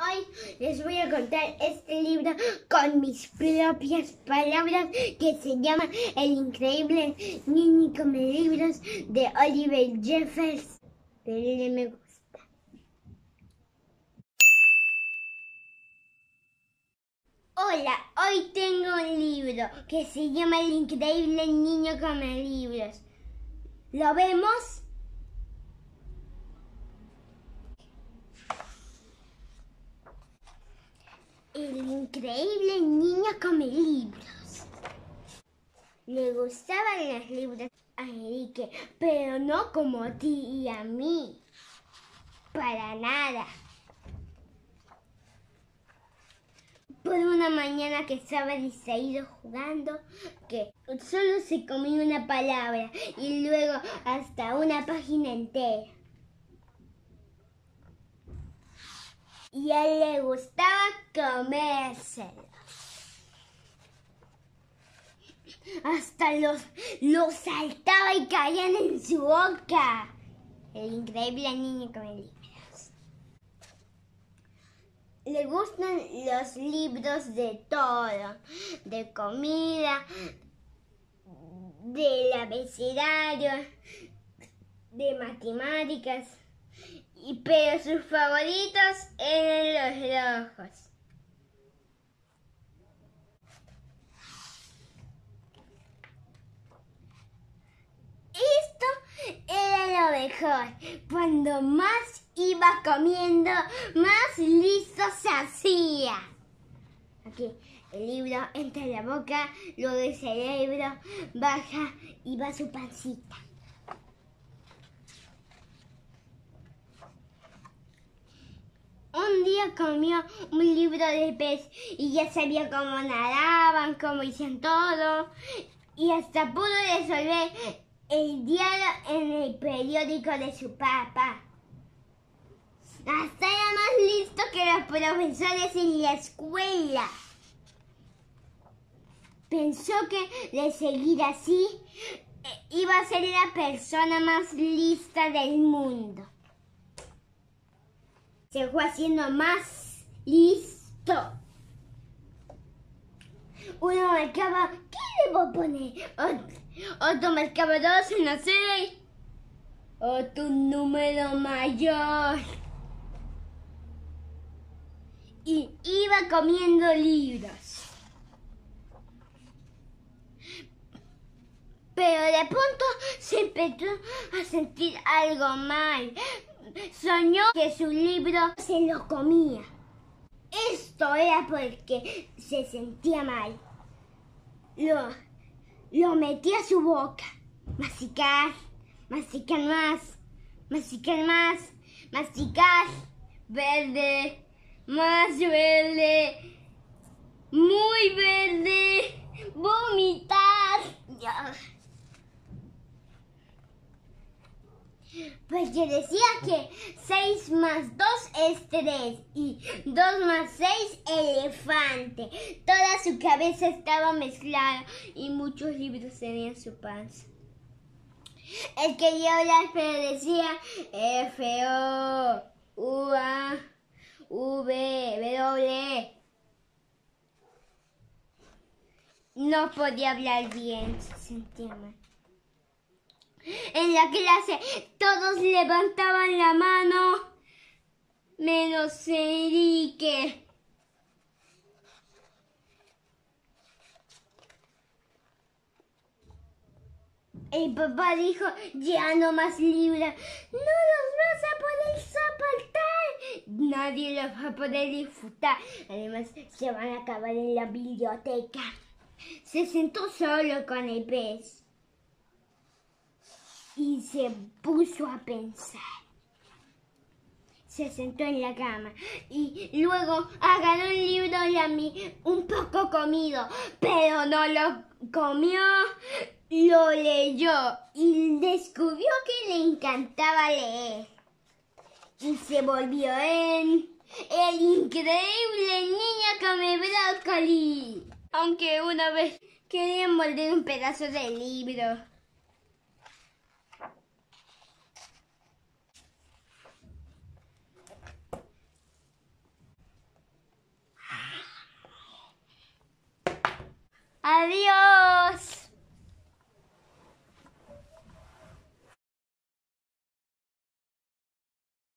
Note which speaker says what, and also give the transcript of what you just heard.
Speaker 1: Hoy les voy a contar este libro con mis propias palabras que se llama El increíble Niño Come Libros de Oliver Jeffers. Denle me gusta. Hola, hoy tengo un libro que se llama El increíble niño come libros. ¿Lo vemos? El increíble niño come libros. Le gustaban las libros a Enrique, pero no como a ti y a mí. Para nada. Por una mañana que estaba distraído jugando, que solo se comía una palabra y luego hasta una página entera. y a él le gustaba comérselo. Hasta los, los saltaba y caían en su boca. El increíble niño come libros. Le gustan los libros de todo, de comida, del abecedario, de matemáticas y, pero sus favoritos eran los rojos. Esto era lo mejor. Cuando más iba comiendo, más listo se hacía. Aquí, el libro entra en la boca, luego el cerebro baja y va su pancita. comió un libro de pez y ya sabía cómo nadaban, cómo hacían todo y hasta pudo resolver el diario en el periódico de su papá. Hasta era más listo que los profesores en la escuela. Pensó que de seguir así eh, iba a ser la persona más lista del mundo se fue haciendo más listo. Uno marcaba, ¿qué debo poner? Otro marcaba dos en la serie. Otro número mayor. Y iba comiendo libros. Pero de pronto se empezó a sentir algo mal soñó que su libro se lo comía. Esto era porque se sentía mal. Lo, lo metía a su boca. Masticar, masticar más, masticar más, masticar. Verde, más verde, muy verde, vomitar. Pues yo decía que 6 más 2 es 3 y 2 más 6 elefante. Toda su cabeza estaba mezclada y muchos libros tenían su panza. Él quería hablar pero decía F O U A V W. No podía hablar bien, se sentía mal. En la clase todos levantaban la mano, menos Enrique. El papá dijo, ya no más libros. No los vas a poder soportar. Nadie los va a poder disfrutar. Además, se van a acabar en la biblioteca. Se sentó solo con el pez se puso a pensar. Se sentó en la cama y luego agarró un libro y un poco comido, pero no lo comió, lo leyó y descubrió que le encantaba leer. Y se volvió en el increíble niño come brócoli. Aunque una vez quería morder un pedazo de libro. Adiós.